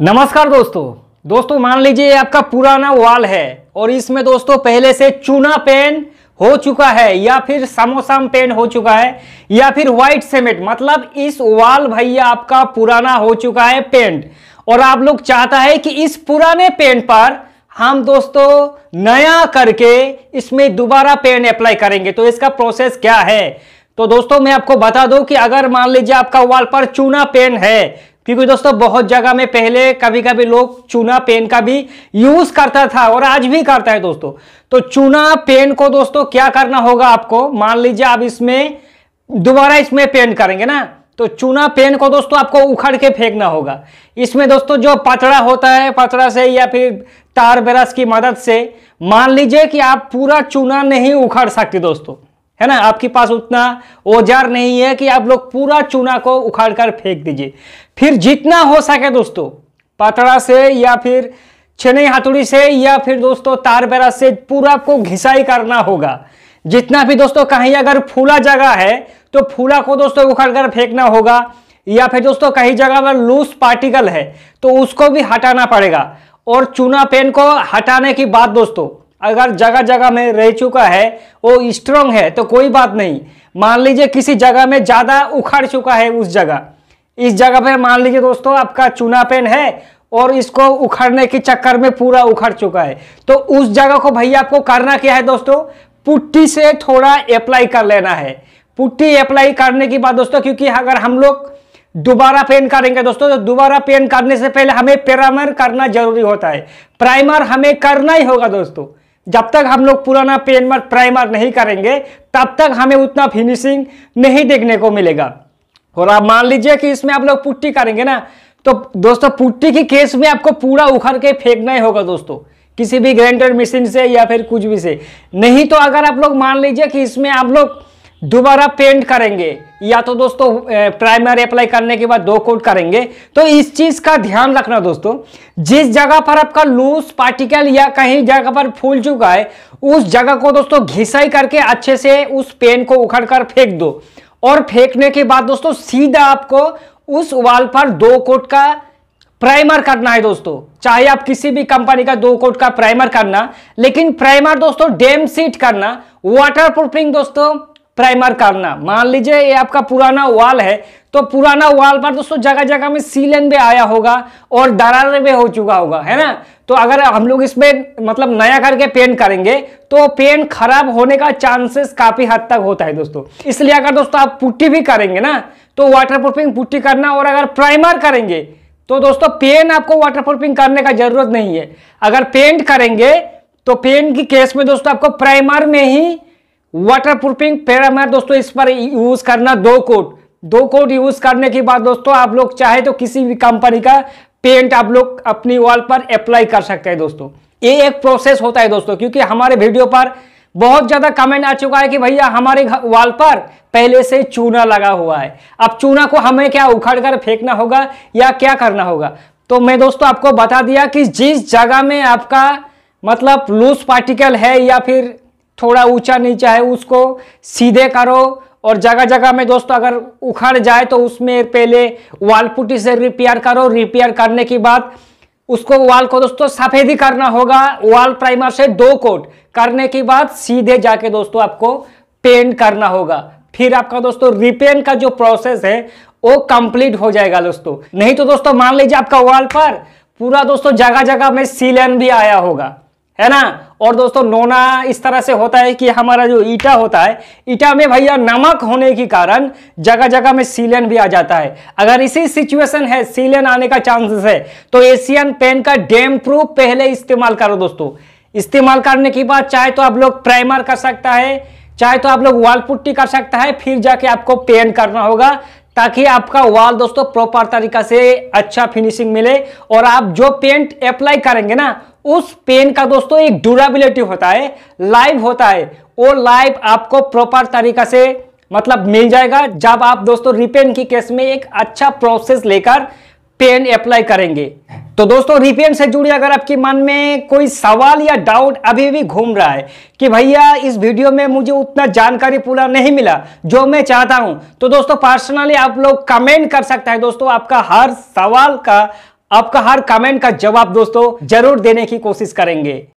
नमस्कार दोस्तों दोस्तों मान लीजिए आपका पुराना वाल है और इसमें दोस्तों पहले से चूना पेन हो चुका है या फिर समोसाम पेन हो चुका है या फिर व्हाइट सीमेंट मतलब इस वाल भैया आपका पुराना हो चुका है पेंट और आप लोग चाहता है कि इस पुराने पेंट पर हम दोस्तों नया करके इसमें दोबारा पेन अप्लाई करेंगे तो इसका प्रोसेस क्या है तो दोस्तों मैं आपको बता दूं कि अगर मान लीजिए आपका वाल पर चूना पेन है क्योंकि दोस्तों बहुत जगह में पहले कभी कभी लोग चूना पेन का भी यूज करता था और आज भी करता है दोस्तों तो चूना पेन को दोस्तों क्या करना होगा आपको मान लीजिए आप इसमें दोबारा इसमें पेंट करेंगे ना तो चूना पेन को दोस्तों आपको उखड़ के फेंकना होगा इसमें दोस्तों जो पतड़ा होता है पतड़ा से या फिर तार ब्रश की मदद से मान लीजिए कि आप पूरा चूना नहीं उखड़ सकते दोस्तों है ना आपके पास उतना औजार नहीं है कि आप लोग पूरा चूना को उखाड़ कर फेंक दीजिए फिर जितना हो सके दोस्तों पतड़ा से या फिर छेने हाथुड़ी से या फिर दोस्तों तार बेरा से पूरा आपको घिसाई करना होगा जितना भी दोस्तों कहीं अगर फूला जगह है तो फूला को दोस्तों उखाड़ कर फेंकना होगा या फिर दोस्तों कहीं जगह पर लूज पार्टिकल है तो उसको भी हटाना पड़ेगा और चूना पेन को हटाने की बात दोस्तों अगर जगह जगह में रह चुका है वो स्ट्रांग है तो कोई बात नहीं मान लीजिए किसी जगह में ज़्यादा उखड़ चुका है उस जगह इस जगह पर मान लीजिए दोस्तों आपका चूना पेन है और इसको उखड़ने के चक्कर में पूरा उखड़ चुका है तो उस जगह को भैया आपको करना क्या है दोस्तों पुट्टी से थोड़ा अप्लाई कर लेना है पुट्टी अप्लाई करने के बाद दोस्तों क्योंकि अगर हम लोग दोबारा पेन करेंगे दोस्तों तो दोबारा पेन करने से पहले हमें पैरामर करना जरूरी होता है प्राइमर हमें करना ही होगा दोस्तों जब तक हम लोग पुराना पेनमर प्राइमर नहीं करेंगे तब तक हमें उतना फिनिशिंग नहीं देखने को मिलेगा और आप मान लीजिए कि इसमें आप लोग पुट्टी करेंगे ना तो दोस्तों पुट्टी की केस में आपको पूरा उखड़ के फेंकना ही होगा दोस्तों किसी भी ग्राइंडर मशीन से या फिर कुछ भी से नहीं तो अगर आप लोग मान लीजिए कि इसमें आप लोग दोबारा पेंट करेंगे या तो दोस्तों प्राइमर अप्लाई करने के बाद दो कोट करेंगे तो इस चीज का ध्यान रखना दोस्तों जिस जगह पर आपका लूज पार्टिकल या कहीं जगह पर फूल चुका है उस जगह को दोस्तों घिसाई करके अच्छे से उस पेन को उखड़ कर फेंक दो और फेंकने के बाद दोस्तों सीधा आपको उस वाल पर दो कोट का प्राइमर करना है दोस्तों चाहे आप किसी भी कंपनी का दो कोट का प्राइमर करना लेकिन प्राइमर दोस्तों डेम सीट करना वाटर प्रूफिंग दोस्तों प्राइमर करना मान लीजिए ये आपका पुराना वाल है तो पुराना वाल पर दोस्तों जगह जगह में सीलन भी आया होगा और दरार भी हो चुका होगा है ना तो अगर हम लोग इसमें मतलब नया करके पेंट करेंगे तो पेंट खराब होने का चांसेस काफी हद तक होता है दोस्तों इसलिए अगर दोस्तों आप पुट्टी भी करेंगे ना तो वाटर प्रूफिंग पुट्टी करना और अगर प्राइमर करेंगे तो दोस्तों पेन आपको वाटर प्रूफिंग करने का जरूरत नहीं है अगर पेंट करेंगे तो पेंट की केस में दोस्तों आपको प्राइमर में ही वाटर प्रूफिंग पैरामर दोस्तों इस पर यूज करना दो कोट दो कोट यूज करने के बाद दोस्तों आप लोग चाहे तो किसी भी कंपनी का पेंट आप लोग अपनी वॉल पर अप्लाई कर सकते हैं दोस्तों ये एक प्रोसेस होता है दोस्तों क्योंकि हमारे वीडियो पर बहुत ज़्यादा कमेंट आ चुका है कि भैया हमारे वाल पर पहले से चूना लगा हुआ है अब चूना को हमें क्या उखाड़ कर फेंकना होगा या क्या करना होगा तो मैं दोस्तों आपको बता दिया कि जिस जगह में आपका मतलब लूज पार्टिकल है या फिर थोड़ा ऊंचा नीचा है उसको सीधे करो और जगह जगह में दोस्तों अगर उखड़ जाए तो उसमें पहले वाल पुट्टी से रिपेयर करो रिपेयर करने के बाद उसको वाल को दोस्तों सफेदी करना होगा वाल प्राइमर से दो कोट करने के बाद सीधे जाके दोस्तों आपको पेंट करना होगा फिर आपका दोस्तों रिपेंट का जो प्रोसेस है वो कंप्लीट हो जाएगा दोस्तों नहीं तो दोस्तों मान लीजिए आपका वाल पर पूरा दोस्तों जगह जगह में सीलन भी आया होगा है ना और दोस्तों नोना इस तरह से होता है कि हमारा जो ईटा होता है ईटा में भैया नमक होने के कारण जगह जगह में सीलन भी आ जाता है अगर इसी सिचुएशन है सीलन आने का चांसेस है तो एशियन पेन का डैम प्रूफ पहले इस्तेमाल करो दोस्तों इस्तेमाल करने के बाद चाहे तो आप लोग प्राइमर कर सकता है चाहे तो आप लोग वाल पुट्टी कर सकता है फिर जाके आपको पेंट करना होगा ताकि आपका वाल दोस्तों प्रॉपर तरीका से अच्छा फिनिशिंग मिले और आप जो पेंट अप्लाई करेंगे ना उस पेन का दोस्तों एक ड्यूरेबिलिटी होता है लाइव होता है वो लाइव आपको प्रॉपर तरीका से मतलब मिल जाएगा जब आप दोस्तों रिपेन की केस में एक अच्छा प्रोसेस लेकर पेन अप्लाई करेंगे तो दोस्तों रिपेन से जुड़ी अगर आपके मन में कोई सवाल या डाउट अभी भी घूम रहा है कि भैया इस वीडियो में मुझे उतना जानकारी पूरा नहीं मिला जो मैं चाहता हूं तो दोस्तों पर्सनली आप लोग कमेंट कर सकते हैं दोस्तों आपका हर सवाल का आपका हर कमेंट का जवाब दोस्तों जरूर देने की कोशिश करेंगे